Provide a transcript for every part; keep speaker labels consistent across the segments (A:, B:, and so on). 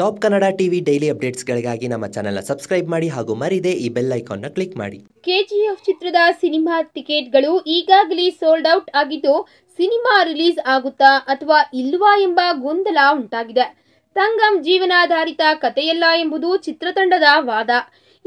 A: top Kannada TV daily ಅಪ್ಡೇಟ್ಸ್ಗಳಿಗಾಗಿ ನಮ್ಮ ಚಾನೆಲ್ನ ಸಬ್ಸ್ಕ್ರೈಬ್ ಮಾಡಿ ಹಾಗೂ ಮರಿದೆ ಈ ಬೆಲ್ ಐಕಾನ್ನ ಕ್ಲಿಕ್ ಮಾಡಿ ಕೆಜಿಎಫ್ ಚಿತ್ರದ ಸಿನಿಮಾ ಟಿಕೆಟ್ಗಳು ಈಗಾಗಲೇ ಸೋಲ್ಡ್ ಔಟ್ ಆಗಿದ್ದು ಸಿನಿಮಾ ರಿಲೀಸ್ ಆಗುತ್ತಾ ಅಥವಾ ಇಲ್ವಾ ಎಂಬ ಗೊಂದಲ ಉಂಟಾಗಿದೆ ತಂಗಂ ಜೀವನಾಧಾರಿತ ಕಥೆಯಲ್ಲ ಎಂಬುದು ಚಿತ್ರತಂಡದ ವಾದ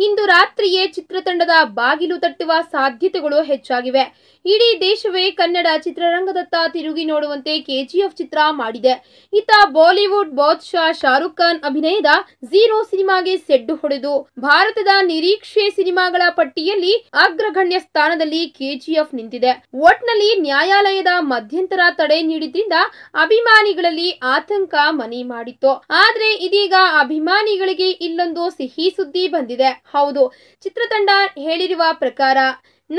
A: ಇಂದು ರಾತ್ರಿಯೇ ಚಿತ್ರತಂಡದ ಬಾಗಿಲು ತಟ್ಟುವ ಸಾಧ್ಯತೆಗಳು ಹೆಚ್ಚಾಗಿವೆ ಇಡೀ ದೇಶವೇ ಕನ್ನಡ ಚಿತ್ರರಂಗದತ್ತ ತಿರುಗಿ ನೋಡುವಂತೆ ಕೆಜಿಎಫ್ ಚಿತ್ರ ಮಾಡಿದೆ ಇತ ಬಾಲಿವುಡ್ ಬಾದ್ ಶಾ ಶಾರುಖ್ ಖಾನ್ ಅಭಿನಯದ ಝೀರೋ ಸಿನಿಮಾಗೆ ಸೆಡ್ಡು ಹೊಡೆದು ಭಾರತದ ನಿರೀಕ್ಷೆ ಸಿನಿಮಾಗಳ ಪಟ್ಟಿಯಲ್ಲಿ ಅಗ್ರಗಣ್ಯ ಸ್ಥಾನದಲ್ಲಿ ಕೆಜಿಎಫ್ ನಿಂತಿದೆ ಒಟ್ನಲ್ಲಿ ನ್ಯಾಯಾಲಯದ ಮಧ್ಯಂತರ ತಡೆ ನೀಡಿದ್ರಿಂದ ಅಭಿಮಾನಿಗಳಲ್ಲಿ ಆತಂಕ ಮನಿ ಮಾಡಿತ್ತು ಆದ್ರೆ ಇದೀಗ ಅಭಿಮಾನಿಗಳಿಗೆ ಇಲ್ಲೊಂದು ಸಿಹಿ ಸುದ್ದಿ ಬಂದಿದೆ ಹೌದು ಚಿತ್ರತಂಡ ಹೇಳಿರುವ ಪ್ರಕಾರ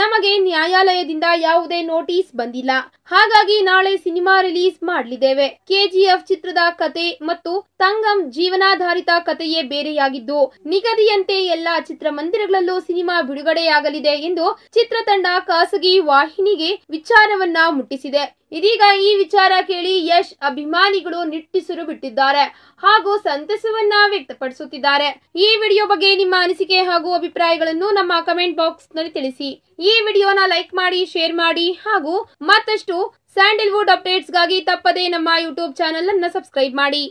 A: ನಮಗೆ ನ್ಯಾಯಾಲಯದಿಂದ ಯಾವುದೇ ನೋಟಿಸ್ ಬಂದಿಲ್ಲ ಹಾಗಾಗಿ ನಾಳೆ ಸಿನಿಮಾ ರಿಲೀಸ್ ಮಾಡಲಿದ್ದೇವೆ ಕೆಜಿಎಫ್ ಚಿತ್ರದ ಕತೆ ಮತ್ತು ತಂಗಂ ಜೀವನಾಧಾರಿತ ಕಥೆಯೇ ಬೇರೆಯಾಗಿದ್ದು ನಿಗದಿಯಂತೆ ಎಲ್ಲ ಚಿತ್ರಮಂದಿರಗಳಲ್ಲೂ ಸಿನಿಮಾ ಬಿಡುಗಡೆಯಾಗಲಿದೆ ಎಂದು ಚಿತ್ರತಂಡ ಖಾಸಗಿ ವಾಹಿನಿಗೆ ವಿಚಾರವನ್ನ ಮುಟ್ಟಿಸಿದೆ ಇದೀಗ ಈ ವಿಚಾರ ಕೇಳಿ ಯಶ್ ಅಭಿಮಾನಿಗಳು ನಿಟ್ಟಿಸಿರು ಬಿಟ್ಟಿದ್ದಾರೆ ಹಾಗೂ ಸಂತಸವನ್ನ ವ್ಯಕ್ತಪಡಿಸುತ್ತಿದ್ದಾರೆ ಈ ವಿಡಿಯೋ ಬಗ್ಗೆ ನಿಮ್ಮ ಅನಿಸಿಕೆ ಹಾಗೂ ಅಭಿಪ್ರಾಯಗಳನ್ನು ನಮ್ಮ ಕಮೆಂಟ್ ಬಾಕ್ಸ್ ನಲ್ಲಿ ತಿಳಿಸಿ ಈ ವಿಡಿಯೋನ ಲೈಕ್ ಮಾಡಿ ಶೇರ್ ಮಾಡಿ ಹಾಗೂ ಮತ್ತಷ್ಟು ಸ್ಯಾಂಡಲ್ವುಡ್ ಅಪ್ಡೇಟ್ಸ್ಗಾಗಿ ತಪ್ಪದೇ ನಮ್ಮ ಯೂಟ್ಯೂಬ್ ಚಾನೆಲ್ ಅನ್ನ ಸಬ್ಸ್ಕ್ರೈಬ್ ಮಾಡಿ